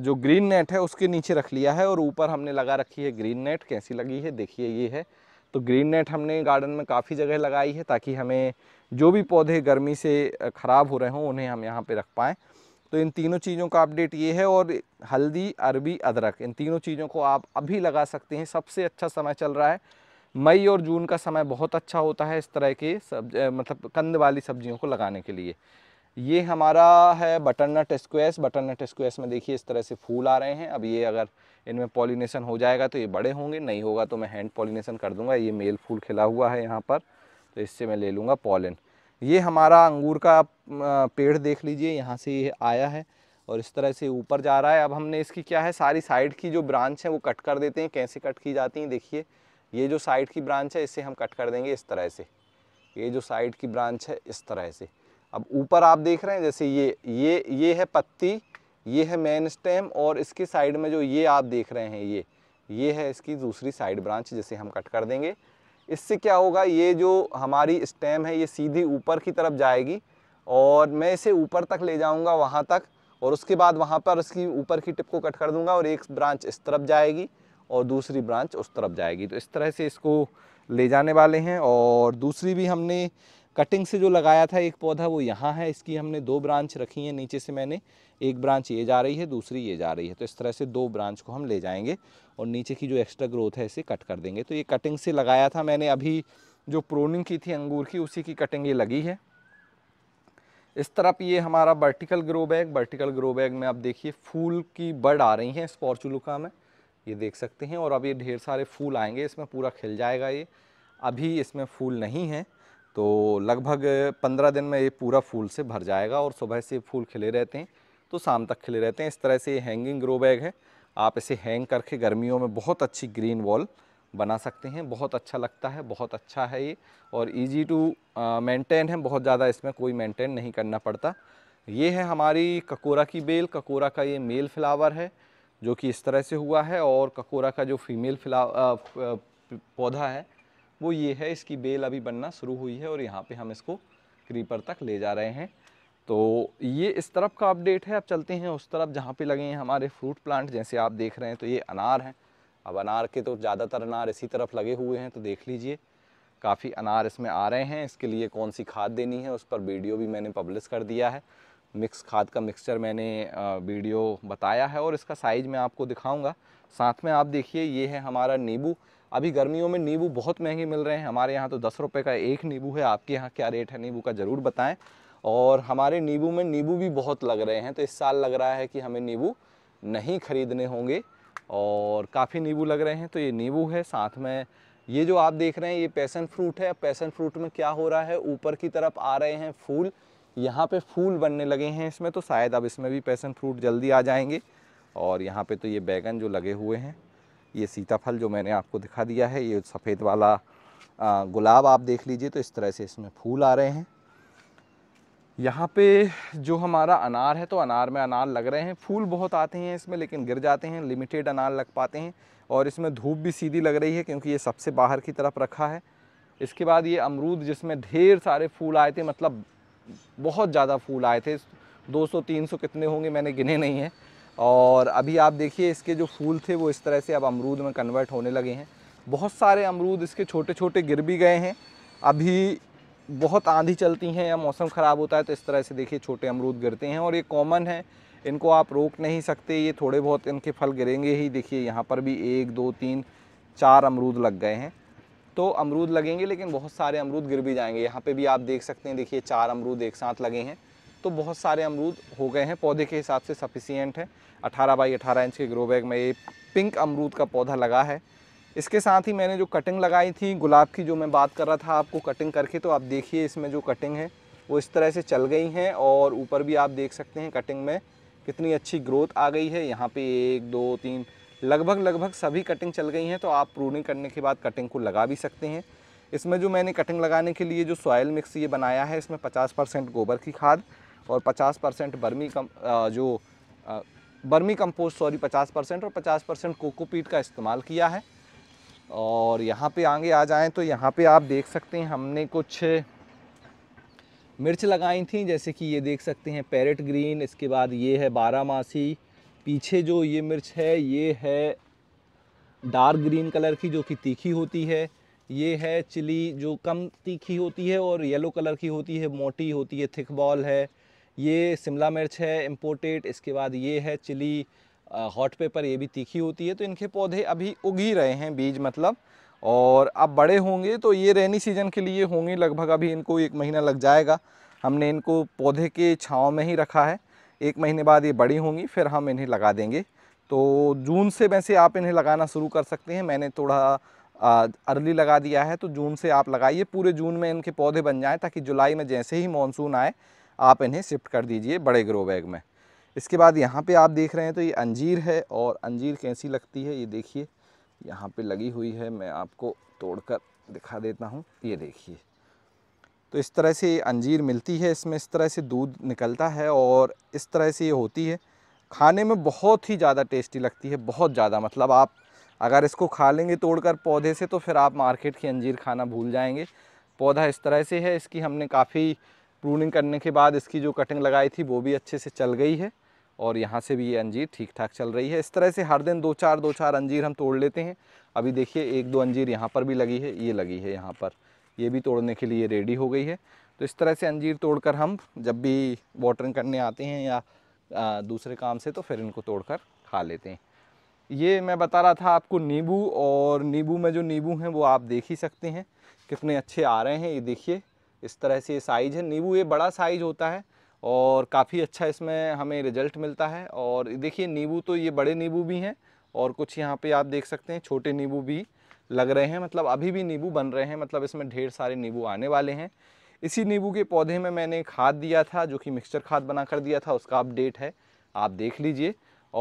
जो ग्रीन नेट है उसके नीचे रख लिया है और ऊपर हमने लगा रखी है ग्रीन नेट कैसी लगी है देखिए ये है तो ग्रीन नेट हमने गार्डन में काफ़ी जगह लगाई है ताकि हमें जो भी पौधे गर्मी से ख़राब हो रहे हों उन्हें हम यहाँ पे रख पाएँ तो इन तीनों चीज़ों का अपडेट ये है और हल्दी अरबी अदरक इन तीनों चीज़ों को आप अभी लगा सकते हैं सबसे अच्छा समय चल रहा है मई और जून का समय बहुत अच्छा होता है इस तरह के सब्ज मतलब कंद वाली सब्जियों को लगाने के लिए ये हमारा है बटरनट स्क्वेस बटरनट स्क्वेस में देखिए इस तरह से फूल आ रहे हैं अब ये अगर इनमें पॉलिनेशन हो जाएगा तो ये बड़े होंगे नहीं होगा तो मैं हैंड पॉलिनेशन कर दूंगा ये मेल फूल खिला हुआ है यहाँ पर तो इससे मैं ले लूँगा पॉलिन ये हमारा अंगूर का पेड़ देख लीजिए यहाँ से ये आया है और इस तरह से ऊपर जा रहा है अब हमने इसकी क्या है सारी साइड की जो ब्रांच है वो कट कर देते हैं कैसे कट की जाती हैं देखिए ये जो साइड की ब्रांच है इसे हम कट कर देंगे इस तरह से ये जो साइड की ब्रांच है इस तरह से अब ऊपर आप देख रहे हैं जैसे ये ये ये है पत्ती ये है मेन स्टेम और इसके साइड में जो ये आप देख रहे हैं ये ये है इसकी दूसरी साइड ब्रांच जिसे हम कट कर देंगे इससे क्या होगा ये जो हमारी स्टेम है ये सीधी ऊपर की तरफ जाएगी और मैं इसे ऊपर तक ले जाऊँगा वहाँ तक और उसके बाद वहाँ पर इसकी ऊपर की टिप को कट कर दूँगा और एक ब्रांच इस तरफ जाएगी और दूसरी ब्रांच उस तरफ जाएगी तो इस तरह से इसको ले जाने वाले हैं और दूसरी भी हमने कटिंग से जो लगाया था एक पौधा वो यहाँ है इसकी हमने दो ब्रांच रखी है नीचे से मैंने एक ब्रांच ये जा रही है दूसरी ये जा रही है तो इस तरह से दो ब्रांच को हम ले जाएंगे और नीचे की जो एक्स्ट्रा ग्रोथ है इसे कट कर देंगे तो ये कटिंग से लगाया था मैंने अभी जो प्रोनिंग की थी अंगूर की उसी की कटिंग ये लगी है इस तरफ ये हमारा vertical grow bag vertical grow bag में आप देखिए फूल की बर्ड आ रही हैं स्पॉर्चुलुका में ये देख सकते हैं और अब ये ढेर सारे फूल आएंगे इसमें पूरा खिल जाएगा ये अभी इसमें फूल नहीं है तो लगभग पंद्रह दिन में ये पूरा फूल से भर जाएगा और सुबह से फूल खिले रहते हैं तो शाम तक खिले रहते हैं इस तरह से ये हैंगिंग ग्रो बैग है आप इसे हैंग करके गर्मियों में बहुत अच्छी ग्रीन वॉल बना सकते हैं बहुत अच्छा लगता है बहुत अच्छा है ये और इजी टू मेंटेन है बहुत ज़्यादा इसमें कोई मेंटेन नहीं करना पड़ता ये है हमारी ककोरा की बेल ककोरा का ये मेल फ्लावर है जो कि इस तरह से हुआ है और ककोरा का जो फीमेल फ्लावर पौधा है वो ये है इसकी बेल अभी बनना शुरू हुई है और यहाँ पे हम इसको क्रीपर तक ले जा रहे हैं तो ये इस तरफ का अपडेट है अब चलते हैं उस तरफ जहाँ पे लगे हैं हमारे फ्रूट प्लांट जैसे आप देख रहे हैं तो ये अनार हैं अब अनार के तो ज़्यादातर अनार इसी तरफ लगे हुए हैं तो देख लीजिए काफ़ी अनार इसमें आ रहे हैं इसके लिए कौन सी खाद देनी है उस पर वीडियो भी मैंने पब्लिश कर दिया है मिक्स खाद का मिक्सचर मैंने वीडियो बताया है और इसका साइज़ मैं आपको दिखाऊंगा साथ में आप देखिए ये है हमारा नींबू अभी गर्मियों में नींबू बहुत महंगे मिल रहे हैं हमारे यहाँ तो दस रुपये का एक नींबू है आपके यहाँ क्या रेट है नींबू का ज़रूर बताएँ और हमारे नींबू में नींबू भी बहुत लग रहे हैं तो इस साल लग रहा है कि हमें नींबू नहीं ख़रीदने होंगे और काफ़ी नींबू लग रहे हैं तो ये नींबू है साथ में ये जो आप देख रहे हैं ये पैसन फ्रूट है पैसन फ्रूट में क्या हो रहा है ऊपर की तरफ आ रहे हैं फूल यहाँ पे फूल बनने लगे हैं इसमें तो शायद अब इसमें भी पैसन फ्रूट जल्दी आ जाएंगे और यहाँ पे तो ये बैगन जो लगे हुए हैं ये सीताफल जो मैंने आपको दिखा दिया है ये सफ़ेद वाला गुलाब आप देख लीजिए तो इस तरह से इसमें फूल आ रहे हैं यहाँ पे जो हमारा अनार है तो अनार में अनार लग रहे हैं फूल बहुत आते हैं इसमें लेकिन गिर जाते हैं लिमिटेड अनार लग पाते हैं और इसमें धूप भी सीधी लग रही है क्योंकि ये सबसे बाहर की तरफ रखा है इसके बाद ये अमरूद जिसमें ढेर सारे फूल आए थे मतलब बहुत ज़्यादा फूल आए थे 200-300 कितने होंगे मैंने गिने नहीं हैं और अभी आप देखिए इसके जो फूल थे वो इस तरह से अब अमरूद में कन्वर्ट होने लगे हैं बहुत सारे अमरूद इसके छोटे छोटे गिर भी गए हैं अभी बहुत आंधी चलती हैं या मौसम ख़राब होता है तो इस तरह से देखिए छोटे अमरूद गिरते हैं और ये कॉमन है इनको आप रोक नहीं सकते ये थोड़े बहुत इनके फल गिरेंगे ही देखिए यहाँ पर भी एक दो तीन चार अमरूद लग गए हैं तो अमरूद लगेंगे लेकिन बहुत सारे अमरूद गिर भी जाएंगे यहाँ पे भी आप देख सकते हैं देखिए चार अमरूद एक साथ लगे हैं तो बहुत सारे अमरूद हो गए हैं पौधे के हिसाब से सफिशियंट है 18 बाई 18 इंच के ग्रो बैग में ये पिंक अमरूद का पौधा लगा है इसके साथ ही मैंने जो कटिंग लगाई थी गुलाब की जो मैं बात कर रहा था आपको कटिंग करके तो आप देखिए इसमें जो कटिंग है वो इस तरह से चल गई हैं और ऊपर भी आप देख सकते हैं कटिंग में कितनी अच्छी ग्रोथ आ गई है यहाँ पे एक दो तीन लगभग लगभग सभी कटिंग चल गई हैं तो आप प्रूनिंग करने के बाद कटिंग को लगा भी सकते हैं इसमें जो मैंने कटिंग लगाने के लिए जो सॉयल मिक्स ये बनाया है इसमें 50 परसेंट गोबर की खाद और 50 परसेंट बर्मी कम जो बर्मी कंपोस्ट सॉरी 50 परसेंट और 50 परसेंट कोकोपीट का इस्तेमाल किया है और यहाँ पे आगे आ जाएं तो यहाँ पे आप देख सकते हैं हमने कुछ मिर्च लगाई थी जैसे कि ये देख सकते हैं पैरेट ग्रीन इसके बाद ये है बारामासी पीछे जो ये मिर्च है ये है डार्क ग्रीन कलर की जो कि तीखी होती है ये है चिली जो कम तीखी होती है और येलो कलर की होती है मोटी होती है थिक बॉल है ये शिमला मिर्च है इम्पोर्टेड इसके बाद ये है चिली हॉट पेपर ये भी तीखी होती है तो इनके पौधे अभी उग ही रहे हैं बीज मतलब और अब बड़े होंगे तो ये रेनी सीजन के लिए होंगे लगभग अभी इनको एक महीना लग जाएगा हमने इनको पौधे के छाँव में ही रखा है एक महीने बाद ये बड़ी होंगी फिर हम इन्हें लगा देंगे तो जून से वैसे आप इन्हें लगाना शुरू कर सकते हैं मैंने थोड़ा अर्ली लगा दिया है तो जून से आप लगाइए पूरे जून में इनके पौधे बन जाएँ ताकि जुलाई में जैसे ही मानसून आए आप इन्हें शिफ्ट कर दीजिए बड़े ग्रो बैग में इसके बाद यहाँ पे आप देख रहे हैं तो ये अंजीर है और अंजीर कैसी लगती है ये देखिए यहाँ पे लगी हुई है मैं आपको तोड़कर दिखा देता हूँ ये देखिए तो इस तरह से अंजीर मिलती है इसमें इस तरह से दूध निकलता है और इस तरह से ये होती है खाने में बहुत ही ज़्यादा टेस्टी लगती है बहुत ज़्यादा मतलब आप अगर इसको खा लेंगे तोड़कर पौधे से तो फिर आप मार्केट की अंजीर खाना भूल जाएंगे पौधा इस तरह से है इसकी हमने काफ़ी प्रूनिंग करने के बाद इसकी जो कटिंग लगाई थी वो भी अच्छे से चल गई है और यहाँ से भी ये अंजीर ठीक ठाक चल रही है इस तरह से हर दिन दो चार दो चार अंजीर हम तोड़ लेते हैं अभी देखिए एक दो अंजीर यहाँ पर भी लगी है ये लगी है यहाँ पर ये भी तोड़ने के लिए रेडी हो गई है तो इस तरह से अंजीर तोड़कर हम जब भी वाटरिंग करने आते हैं या आ, दूसरे काम से तो फिर इनको तोड़कर खा लेते हैं ये मैं बता रहा था आपको नींबू और नींबू में जो नींबू हैं वो आप देख ही सकते हैं कितने अच्छे आ रहे हैं ये देखिए इस तरह से ये साइज़ है नींबू ये बड़ा साइज़ होता है और काफ़ी अच्छा इसमें हमें रिजल्ट मिलता है और देखिए नींबू तो ये बड़े नींबू भी हैं और कुछ यहाँ पे आप देख सकते हैं छोटे नींबू भी लग रहे हैं मतलब अभी भी नींबू बन रहे हैं मतलब इसमें ढेर सारे नींबू आने वाले हैं इसी नींबू के पौधे में मैंने खाद दिया था जो कि मिक्सचर खाद बना कर दिया था उसका अपडेट है आप देख लीजिए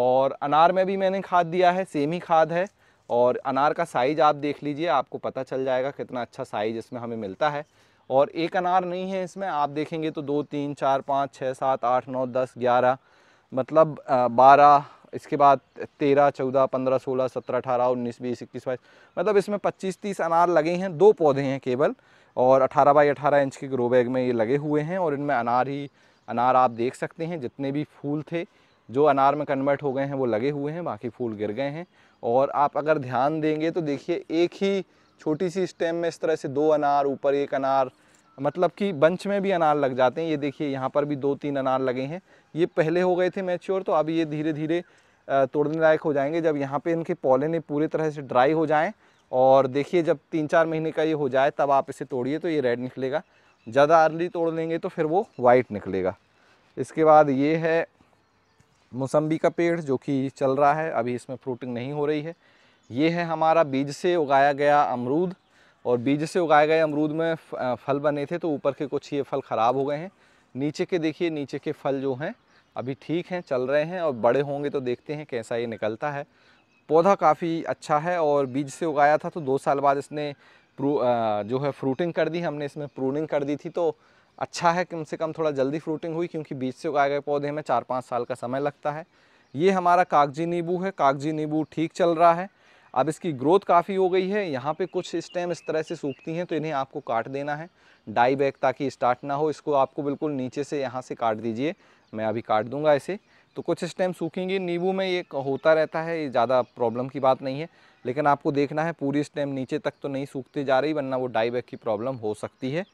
और अनार में भी मैंने खाद दिया है सेम ही खाद है और अनार का साइज़ आप देख लीजिए आपको पता चल जाएगा कितना अच्छा साइज़ इसमें हमें मिलता है और एक अनार नहीं है इसमें आप देखेंगे तो दो तीन चार पाँच छः सात आठ नौ दस ग्यारह मतलब बारह इसके बाद तेरह चौदह पंद्रह सोलह सत्रह अठारह उन्नीस बीस इक्कीस बाईस मतलब इसमें पच्चीस तीस अनार लगे हैं दो पौधे हैं केवल और अठारह बाई अठारह इंच के ग्रो बैग में ये लगे हुए हैं और इनमें अनार ही अनार आप देख सकते हैं जितने भी फूल थे जो अनार में कन्वर्ट हो गए हैं वो लगे हुए हैं बाकी फूल गिर गए हैं और आप अगर ध्यान देंगे तो देखिए एक ही छोटी सी स्टेम में इस तरह से दो अनार ऊपर एक अनार मतलब कि बंच में भी अनार लग जाते हैं ये देखिए यहाँ पर भी दो तीन अनार लगे हैं ये पहले हो गए थे मैच्योर तो अब ये धीरे धीरे तोड़ने लायक हो जाएंगे जब यहाँ पे इनके ने पूरी तरह से ड्राई हो जाएं और देखिए जब तीन चार महीने का ये हो जाए तब आप इसे तोड़िए तो ये रेड निकलेगा ज़्यादा अर्ली तोड़ लेंगे तो फिर वो वाइट निकलेगा इसके बाद ये है मौसम्बी का पेड़ जो कि चल रहा है अभी इसमें फ्रूटिंग नहीं हो रही है ये है हमारा बीज से उगाया गया अमरूद और बीज से उगाए गए अमरूद में फल बने थे तो ऊपर के कुछ ये फल ख़राब हो गए हैं नीचे के देखिए नीचे के फल जो हैं अभी ठीक हैं चल रहे हैं और बड़े होंगे तो देखते हैं कैसा ये निकलता है पौधा काफ़ी अच्छा है और बीज से उगाया था तो दो साल बाद इसने जो है फ्रूटिंग कर दी हमने इसमें प्रूनिंग कर दी थी तो अच्छा है कम से कम थोड़ा जल्दी फ्रूटिंग हुई क्योंकि बीज से उगाए गए पौधे में चार पाँच साल का समय लगता है ये हमारा कागजी नींबू है कागजी नींबू ठीक चल रहा है अब इसकी ग्रोथ काफ़ी हो गई है यहाँ पे कुछ स्टेम इस, इस तरह से सूखती हैं तो इन्हें आपको काट देना है डाई बैग ताकि स्टार्ट ना हो इसको आपको बिल्कुल नीचे से यहाँ से काट दीजिए मैं अभी काट दूंगा इसे तो कुछ स्टेम सूखेंगे नींबू में ये होता रहता है ये ज़्यादा प्रॉब्लम की बात नहीं है लेकिन आपको देखना है पूरी स्टेम नीचे तक तो नहीं सूखते जा रही वरना वो डाई बैग की प्रॉब्लम हो सकती है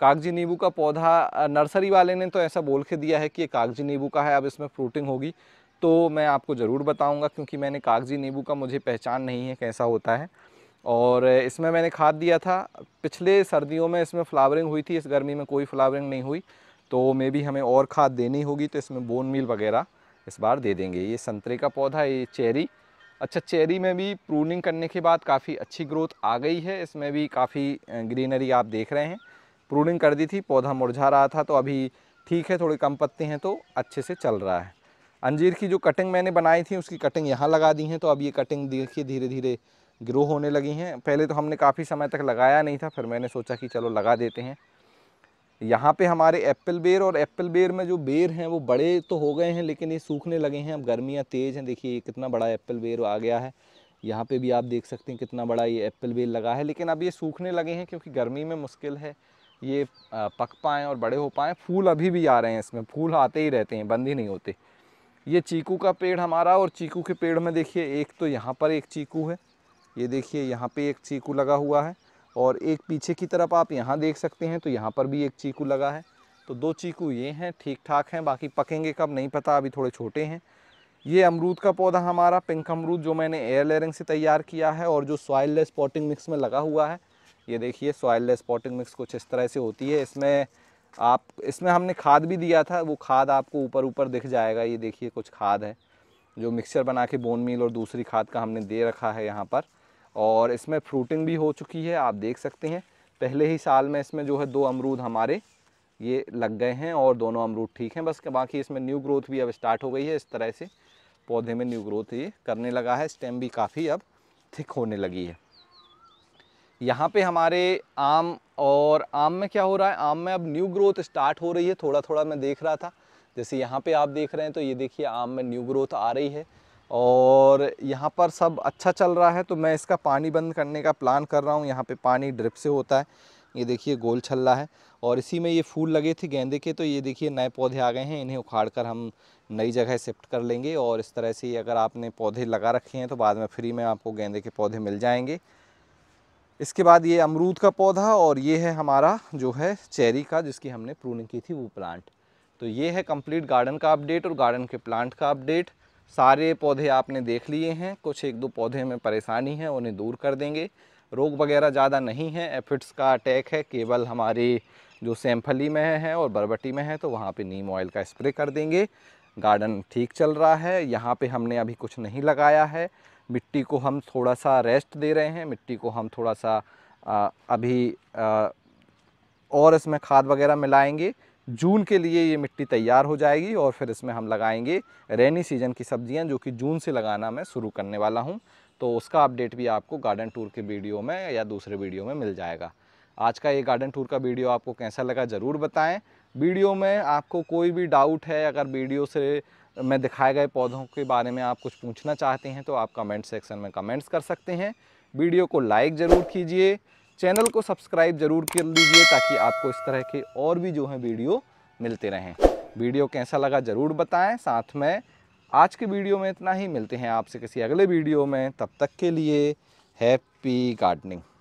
कागजी नींबू का पौधा नर्सरी वाले ने तो ऐसा बोल के दिया है कि ये कागजी नींबू का है अब इसमें फ्रूटिंग होगी तो मैं आपको ज़रूर बताऊंगा क्योंकि मैंने कागज़ी नींबू का मुझे पहचान नहीं है कैसा होता है और इसमें मैंने खाद दिया था पिछले सर्दियों में इसमें फ्लावरिंग हुई थी इस गर्मी में कोई फ्लावरिंग नहीं हुई तो मे बी हमें और खाद देनी होगी तो इसमें बोन मील वगैरह इस बार दे देंगे ये संतरे का पौधा ये चेरी अच्छा चेरी में भी प्रूनिंग करने के बाद काफ़ी अच्छी ग्रोथ आ गई है इसमें भी काफ़ी ग्रीनरी आप देख रहे हैं प्रूनिंग कर दी थी पौधा मुरझा रहा था तो अभी ठीक है थोड़े कम पत्ते हैं तो अच्छे से चल रहा है अंजीर की जो कटिंग मैंने बनाई थी उसकी कटिंग यहाँ लगा दी है तो अब ये कटिंग देखिए धीरे धीरे ग्रो होने लगी हैं पहले तो हमने काफ़ी समय तक लगाया नहीं था फिर मैंने सोचा कि चलो लगा देते हैं यहाँ पे हमारे एप्पल बेर और एप्पल बेर में जो बेर हैं वो बड़े तो हो गए हैं लेकिन ये सूखने लगे हैं अब गर्मियाँ तेज़ हैं देखिए कितना बड़ा एप्पल बेर आ गया है यहाँ पे भी आप देख सकते हैं कितना बड़ा ये एप्पल बेर लगा है लेकिन अब ये सूखने लगे हैं क्योंकि गर्मी में मुश्किल है ये पक पाएँ और बड़े हो पाएँ फूल अभी भी आ रहे हैं इसमें फूल आते ही रहते हैं बंद ही नहीं होते ये चीकू का पेड़ हमारा और चीकू के पेड़ में देखिए एक तो यहाँ पर एक चीकू है ये देखिए यहाँ पे एक चीकू लगा हुआ है और एक पीछे की तरफ आप यहाँ देख सकते हैं तो यहाँ पर भी एक चीकू लगा है तो दो चीकू ये हैं ठीक ठाक हैं बाकी पकेंगे कब नहीं पता अभी थोड़े छोटे हैं ये अमरूद का पौधा हमारा पिंक अमरूद जो मैंने एयर लेयरिंग से तैयार किया है और जो सॉइल पॉटिंग मिक्स में लगा हुआ है ये देखिए सॉइल पॉटिंग मिक्स कुछ इस तरह से होती है इसमें आप इसमें हमने खाद भी दिया था वो खाद आपको ऊपर ऊपर दिख जाएगा ये देखिए कुछ खाद है जो मिक्सचर बना के बोन मील और दूसरी खाद का हमने दे रखा है यहाँ पर और इसमें फ्रूटिंग भी हो चुकी है आप देख सकते हैं पहले ही साल में इसमें जो है दो अमरूद हमारे ये लग गए हैं और दोनों अमरूद ठीक हैं बस बाकी इसमें न्यू ग्रोथ भी अब स्टार्ट हो गई है इस तरह से पौधे में न्यू ग्रोथ ये करने लगा है स्टेम भी काफ़ी अब थिक होने लगी है यहाँ पे हमारे आम और आम में क्या हो रहा है आम में अब न्यू ग्रोथ स्टार्ट हो रही है थोड़ा थोड़ा मैं देख रहा था जैसे यहाँ पे आप देख रहे हैं तो ये देखिए आम में न्यू ग्रोथ आ रही है और यहाँ पर सब अच्छा चल रहा है तो मैं इसका पानी बंद करने का प्लान कर रहा हूँ यहाँ पर पानी ड्रिप से होता है ये देखिए गोल छल्ला है और इसी में ये फूल लगे थे गेंदे के तो ये देखिए नए पौधे आ गए हैं इन्हें उखाड़ कर हम नई जगह शिफ्ट कर लेंगे और इस तरह से अगर आपने पौधे लगा रखे हैं तो बाद में फ्री में आपको गेंदे के पौधे मिल जाएंगे इसके बाद ये अमरूद का पौधा और ये है हमारा जो है चेरी का जिसकी हमने प्रूनिंग की थी वो प्लांट तो ये है कंप्लीट गार्डन का अपडेट और गार्डन के प्लांट का अपडेट सारे पौधे आपने देख लिए हैं कुछ एक दो पौधे में परेशानी है उन्हें दूर कर देंगे रोग वगैरह ज़्यादा नहीं है एफिड्स का अटैक है केवल हमारे जो सैम्फली में है और बरबटी में है तो वहाँ पर नीम ऑयल का स्प्रे कर देंगे गार्डन ठीक चल रहा है यहाँ पर हमने अभी कुछ नहीं लगाया है मिट्टी को हम थोड़ा सा रेस्ट दे रहे हैं मिट्टी को हम थोड़ा सा आ, अभी आ, और इसमें खाद वगैरह मिलाएंगे जून के लिए ये मिट्टी तैयार हो जाएगी और फिर इसमें हम लगाएंगे रेनी सीजन की सब्जियां जो कि जून से लगाना मैं शुरू करने वाला हूं तो उसका अपडेट भी आपको गार्डन टूर के वीडियो में या दूसरे वीडियो में मिल जाएगा आज का ये गार्डन टूर का वीडियो आपको कैसा लगा ज़रूर बताएँ वीडियो में आपको कोई भी डाउट है अगर वीडियो से में दिखाए गए पौधों के बारे में आप कुछ पूछना चाहते हैं तो आप कमेंट सेक्शन में कमेंट्स कर सकते हैं वीडियो को लाइक ज़रूर कीजिए चैनल को सब्सक्राइब ज़रूर कर लीजिए ताकि आपको इस तरह के और भी जो हैं वीडियो मिलते रहें वीडियो कैसा लगा ज़रूर बताएं साथ में आज के वीडियो में इतना ही मिलते हैं आपसे किसी अगले वीडियो में तब तक के लिए हैप्पी गार्डनिंग